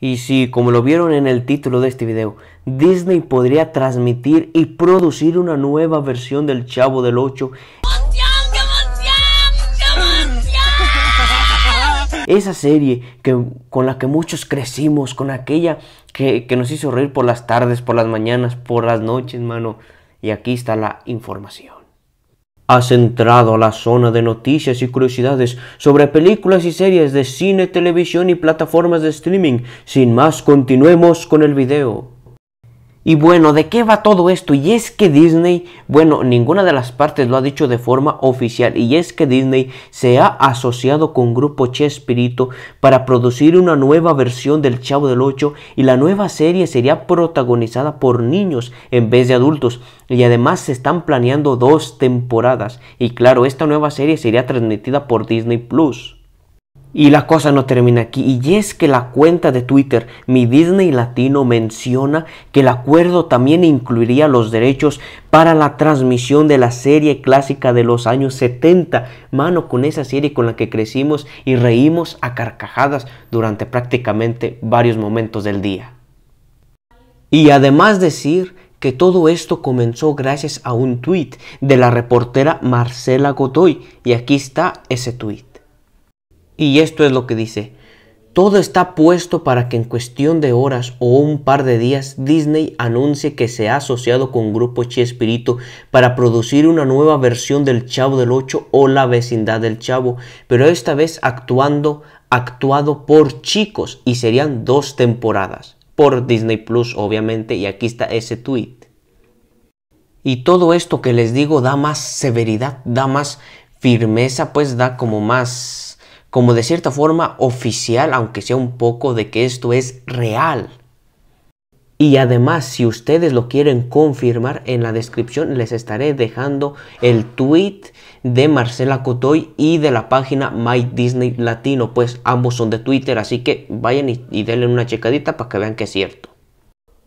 Y si, como lo vieron en el título de este video, Disney podría transmitir y producir una nueva versión del Chavo del 8. Esa serie que, con la que muchos crecimos, con aquella que, que nos hizo reír por las tardes, por las mañanas, por las noches, mano. Y aquí está la información. Has entrado a la zona de noticias y curiosidades sobre películas y series de cine, televisión y plataformas de streaming. Sin más, continuemos con el video. Y bueno, ¿de qué va todo esto? Y es que Disney, bueno, ninguna de las partes lo ha dicho de forma oficial. Y es que Disney se ha asociado con Grupo Chespirito para producir una nueva versión del Chavo del 8 y la nueva serie sería protagonizada por niños en vez de adultos. Y además se están planeando dos temporadas. Y claro, esta nueva serie sería transmitida por Disney Plus. Y la cosa no termina aquí. Y es que la cuenta de Twitter, mi Disney Latino, menciona que el acuerdo también incluiría los derechos para la transmisión de la serie clásica de los años 70. Mano, con esa serie con la que crecimos y reímos a carcajadas durante prácticamente varios momentos del día. Y además decir que todo esto comenzó gracias a un tweet de la reportera Marcela Gotoy, Y aquí está ese tweet. Y esto es lo que dice. Todo está puesto para que en cuestión de horas o un par de días Disney anuncie que se ha asociado con Grupo Chespirito para producir una nueva versión del Chavo del Ocho o la vecindad del Chavo, pero esta vez actuando actuado por chicos y serían dos temporadas por Disney Plus obviamente y aquí está ese tweet. Y todo esto que les digo da más severidad, da más firmeza, pues da como más como de cierta forma oficial, aunque sea un poco de que esto es real. Y además, si ustedes lo quieren confirmar, en la descripción les estaré dejando el tweet de Marcela Cotoy y de la página My Disney Latino, pues ambos son de Twitter, así que vayan y, y denle una checadita para que vean que es cierto.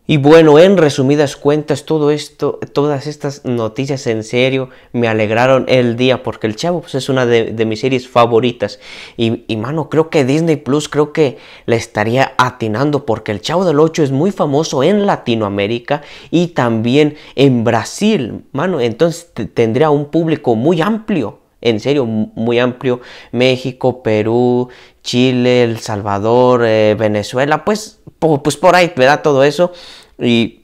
Y bueno, en resumidas cuentas, todo esto, todas estas noticias en serio me alegraron el día porque El Chavo pues, es una de, mis series favoritas. Y, mano, creo que Disney Plus creo que le estaría atinando porque El Chavo del 8 es muy famoso en Latinoamérica y también en Brasil, mano. Entonces tendría un público muy amplio en serio muy amplio, México, Perú, Chile, El Salvador, eh, Venezuela, pues, pues por ahí, da Todo eso. Y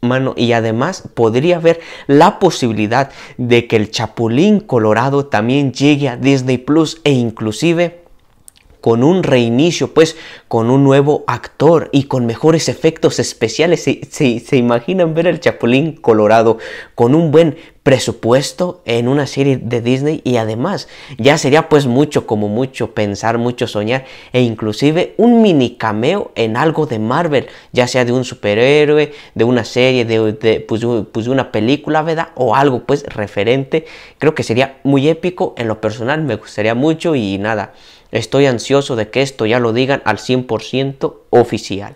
Mano, y además podría haber la posibilidad de que el Chapulín Colorado también llegue a Disney Plus e inclusive con un reinicio, pues con un nuevo actor y con mejores efectos especiales. Se, se, se imaginan ver el Chapulín Colorado con un buen presupuesto en una serie de Disney y además ya sería pues mucho como mucho pensar, mucho soñar e inclusive un mini cameo en algo de Marvel, ya sea de un superhéroe, de una serie, de, de pues, pues una película, ¿verdad? O algo pues referente. Creo que sería muy épico, en lo personal me gustaría mucho y nada, estoy ansioso de que esto ya lo digan al 100% oficial.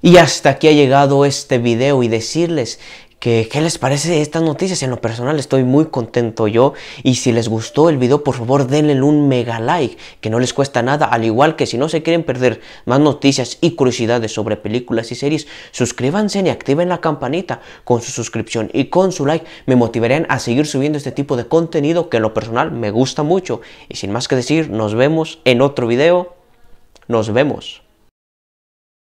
Y hasta aquí ha llegado este video y decirles qué les parece estas noticias. En lo personal estoy muy contento yo y si les gustó el video por favor denle un mega like que no les cuesta nada. Al igual que si no se quieren perder más noticias y curiosidades sobre películas y series, suscríbanse y activen la campanita con su suscripción y con su like me motivarían a seguir subiendo este tipo de contenido que en lo personal me gusta mucho. Y sin más que decir, nos vemos en otro video. Nos vemos.